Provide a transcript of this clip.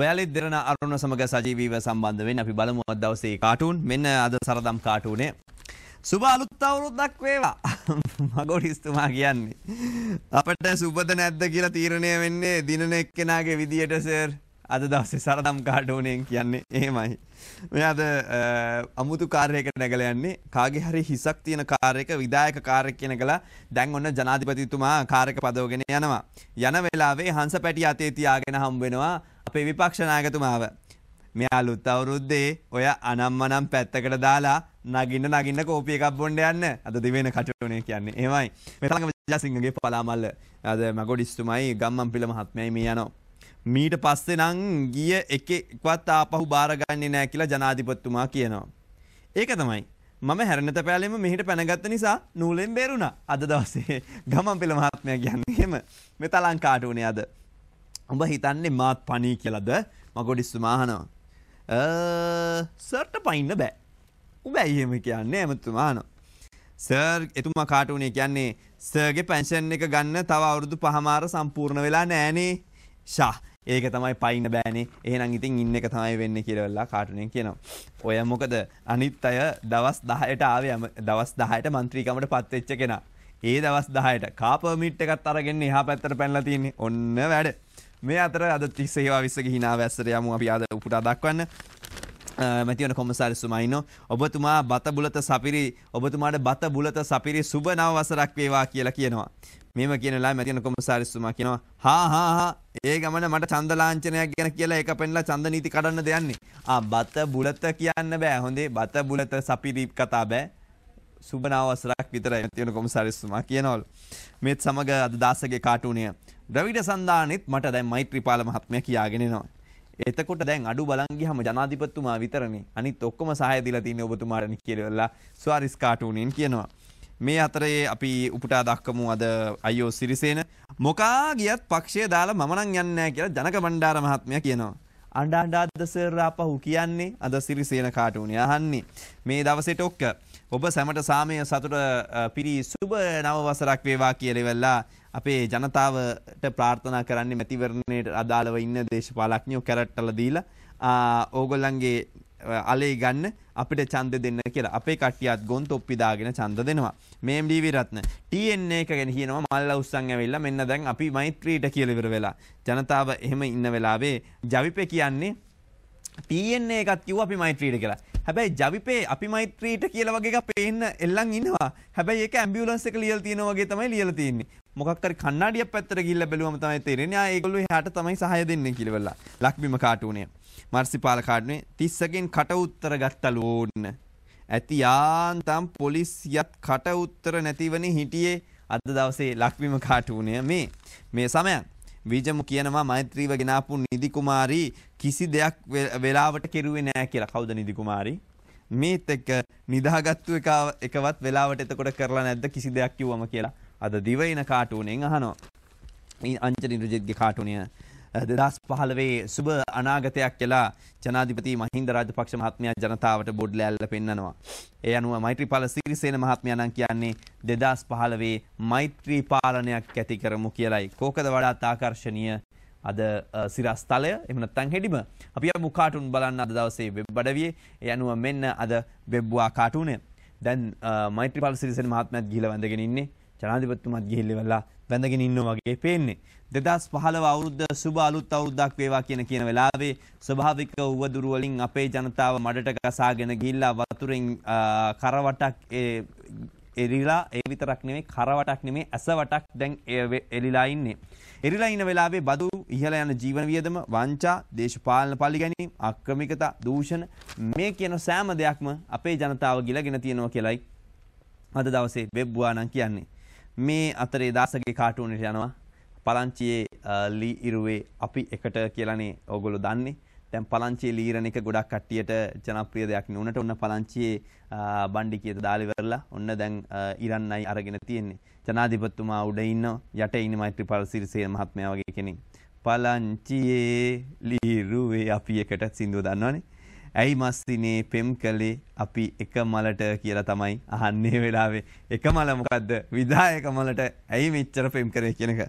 ඔයාලෙත් දෙරන අරුණ සමඟ සජීවීව සම්බන්ධ වෙන්න අපි බලමු අද දවසේ කාටුන් මෙන්න අද සරදම් කාටුනේ සුබ අලුත් අවුරුද්දක් වේවා මගොඩිස්තුමා කියන්නේ අපට සුබද නැද්ද කියලා තීරණය වෙන්නේ දිනන එක්කෙනාගේ විදියට සර් අද දවසේ සරදම් කාටෝනෙන් කියන්නේ එහෙමයි මේ අද අමුතු කාර්යයකට නැගලා යන්නේ කාගේ හරි හිසක් තියෙන කාර්යයක විධායක කාර්යයක් කියන ගලා දැන් ඔන්න ජනාධිපතිතුමා කාර්යක පදවගෙන යනවා යන වෙලාවේ හංස පැටිය අතේ තියාගෙන හම් වෙනවා අපේ විපක්ෂනායකතුමාව. මේ අලුත් අවුරුද්දේ ඔය අනම්මනම් පැත්තකට දාලා නගින්න නගින්න කෝපි එකක් බොන්න යන්න අද දිවෙන කටුනේ කියන්නේ. එහෙමයි. මේ තරඟ ජයසිංහගේ පලාමල්ල අද මගොඩිස්තුමයි ගම්මන්පිල මහත්මයයි මේ යනවා. මීට පස්සේ නම් ගිය එකෙක්වත් ආපහු බාරගන්නේ නැහැ කියලා ජනාධිපතිතුමා කියනවා. ඒක තමයි මම හැරණත පැලෙම මෙහිට පැනගත්ත නිසා නූලෙන් බේරුණා අද දවසේ ගමන් පෙළ මහත්මය කියන්නේ එහෙම මෙතලං කාටුනේ අද උඹ හිතන්නේ මාත් පණී කියලාද මගොඩිස්සුම අහනවා. සර්ට පයින්න බෑ. උඹ ඇයි එහෙම කියන්නේ එමතුම අහනවා. සර් එතුමා කාට උනේ කියන්නේ සර්ගේ පෙන්ෂන් එක ගන්න තව අවුරුදු පහමාර සම්පූර්ණ වෙලා නෑනේ. ෂා ඒක තමයි පයින්න බෑනේ. එහෙනම් ඉතින් ඉන්න එක තමයි වෙන්නේ කියලා වෙලා කාටුනේ කියනවා. ඔය මොකද අනිත් අය දවස් 10ට ආවේ දවස් 10ට മന്ത്രിකමට පත් වෙච්ච කෙනා. ඒ දවස් 10ට කාපර්මිට් එකත් අරගෙන එහා පැත්තට පැනලා තියෙන්නේ. ඔන්න වැඩ. මේ අතර අද තිස්සේවා විස්සක හිනා වැස්සර යමු අපි අද උපුටා දක්වන්න මැතිවන කොමසාරිස්තුමයින්න ඔබතුමා බත බුලත සපිරි ඔබතුමාට බත බුලත සපිරි සුබ නව වසරක් වේවා කියලා කියනවා. මෙම කියනලා මැතිවන කොමසාරිස්තුමා කියනවා හා හා හා ඒ ගමන මට චන්ද ලාංඡනයක් ගැන කියලා ඒක පෙන්ලා චන්ද නීති කඩන්න දෙන්නේ. ආ බත බුලත කියන්න බෑ. හොඳේ බත බුලත සපිරි කතා බෑ. සුබ නව වසරක් විතරයි මැතිවන කොමසාරිස්තුමා කියනවලු. මේත් සමග අද දාසගේ කාටුණය ද්‍රවිඩ සන්ධානෙත් මට දැන් මෛත්‍රීපාල මහත්මයා කියාගෙන එනවා. එතකොට දැන් අඩු බලන් ගියාම ජනාධිපතිතුමා විතරනේ. අනිත් ඔක්කොම සහාය දීලා තින්නේ ඔබතුමාටනේ කියලා ස්වාරිස් කාටුනෙන් කියනවා. මේ අතරේ අපි උපුටා දක්වමු අද අයියෝ සිරිසේන මොකා ගියත් පක්ෂය දාලා මම නම් යන්නේ නැහැ කියලා ජනක බණ්ඩාර මහත්මයා කියනවා. අඬ අඬාද්ද සර් ආපහු කියන්නේ අද සිරිසේන කාටුනේ අහන්නේ. මේ දවසේට ඔක්ක ඔබ සැමට සාමය සතුට පිරි සුබ නව වසරක් වේවා කියලා ඉවල්ලා අපේ ජනතාවට ප්‍රාර්ථනා කරන්නේ මැතිවරණයට අදාළව ඉන්න දේශපාලඥයෝ කැරට්ටල දීලා ඕගොල්ලන්ගේ අලේ ගන්න අපිට ඡන්ද දෙන්න කියලා අපේ කට්ටියත් ගොන්තොප්පි දාගෙන ඡන්ද දෙනවා. මේ MDV රත්න TN එක ගැන කියනවා මල්ලා උස්සන් ඇවිල්ලා මෙන්න දැන් අපි මෛත්‍රීට කියලා ඉවර වෙලා. ජනතාව එහෙම ඉන්න වෙලාවේ ජවිපේ කියන්නේ TN එකත් කිව්ව අපි මෛත්‍රීට කියලා. හැබැයි ජවිපේ අපි මෛත්‍රීට කියලා වගේ එකක් පේන්න එල්ලන් ඉනවා. හැබැයි ඒක ඇම්බියුලන්ස් එක ලියලා තියෙනා වගේ තමයි ලියලා තියෙන්නේ. මොකක් හරි කණ්ණාඩියක් පැත්තට ගිහිල්ලා බැලුවම තමයි තේරෙන්නේ. ආ ඒගොල්ලෝ එහාට තමයි සහාය දෙන්නේ කියලා වෙලා. ලක්බිම කාටුනේ. මර්සිපාල කාටුනේ 30කින් කට උත්තර ගත්තලු ඕන්න. ඇති යාන්තම් පොලිසියත් කට උත්තර නැතිවනේ හිටියේ අද දවසේ ලක්බිම කාටුනේ මේ මේ සමයන්. විජමු කියනවා මෛත්‍රීව ගෙනාපු නිදි කුමාරී කිසි දෙයක් වෙලාවට කෙරුවේ නෑ කියලා. කවුද නිදි කුමාරී? මේත් එක්ක නිදාගත්තු එකවත් වෙලාවට එතකොට කරලා නැද්ද කිසි දෙයක් කිව්වම කියලා. අද දිවයින කාටුනෙන් අහනවා. මේ අංජලි රුජිත්ගේ කාටුනය දෙදස් පහලවේ සුබ අනාගතයක් කියලා ජනාධිපති මහින්ද රාජපක්ෂ මහත්මයා ජනතාවට බොඩ්ල ඇල්ල පෙන්නවා. ඒ අනුව මෛත්‍රීපාල සිරිසේන මහත්මයාණන් කියන්නේ දෙදස් පහලවේ මෛත්‍රී පාලනයක් ඇති කරමු කියලයි. කෝකද වඩාත් ආකර්ශණීය අද සිරස්තලය එමනත්තන් හෙඩිම අපි අමු කාටුන් බලන්න අද දවසේ වෙබ් අඩවියේ ඒ අනුව මෙන්න අද වෙබ්වා කාටුනය. දැන් මෛත්‍රීපාල සිරිසේන මහත්මයාත් ගිහිලා වැඳගෙන ඉන්නේ. ජනාධිපතිතුමත් ගිහිල්ලෙවලා බැඳගෙන ඉන්නවා වගේ පේන්නේ. 2015 අවුරුද්ද සුබ අලුත් අවුරුද්දක් වේවා කියන කියන වෙලාවේ ස්වභාවික උවදුරු වලින් අපේ ජනතාව මඩට ගසාගෙන ගිහිල්ලා වතුරෙන් කරවටක් එරිලා ඒ විතරක් නෙමෙයි කරවටක් නෙමෙයි ඇසවටක් දැන් එලිලා ඉන්නේ. එරිලා ඉන්න වෙලාවේ බදු ඉහළ යන ජීවන වියදම වංචා දේශපාලන පරිගැනීම් අක්‍රමිකතා දූෂණ මේ කියන සෑම දෙයක්ම අපේ ජනතාව ගිලගෙන තියෙනවා කියලයි අද දවසේ වෙබ්බුවා නම් කියන්නේ. මේ අතරේ දාසගේ කාටුනට යනවා පලංචියේ ලී ඉරුවේ අපි එකට කියලනේ ඔගොලු දන්නේ තැන් පලංචියේ ලීරණ එක ගොඩක් කට්ටියට ජනප්‍රිය දෙයක් නුනට ඔන්න පලංචියේ බණ්ඩි කියත දාලිවරලා ඔන්න දැන් ඉරන්නයි අරගෙන තියෙන්නේ ජනාධිපතිතුමා උඩ ඉන්නවා යට ඉන්න මෛත්‍රීපාල සිරිසේන මහත්මයා වගේ කෙනෙක් පලංචියේ ලීරුවේ අපි එකට සින්දුව දන්නවනේ ඇයි මස්තිනේ පෙම් කළේ අපි එක මලට කියලා තමයි අහන්නේ වෙලාවේ එක මල මොකද්ද විදායක මලට ඇයි මෙච්චර පෙම් කරේ කියන එක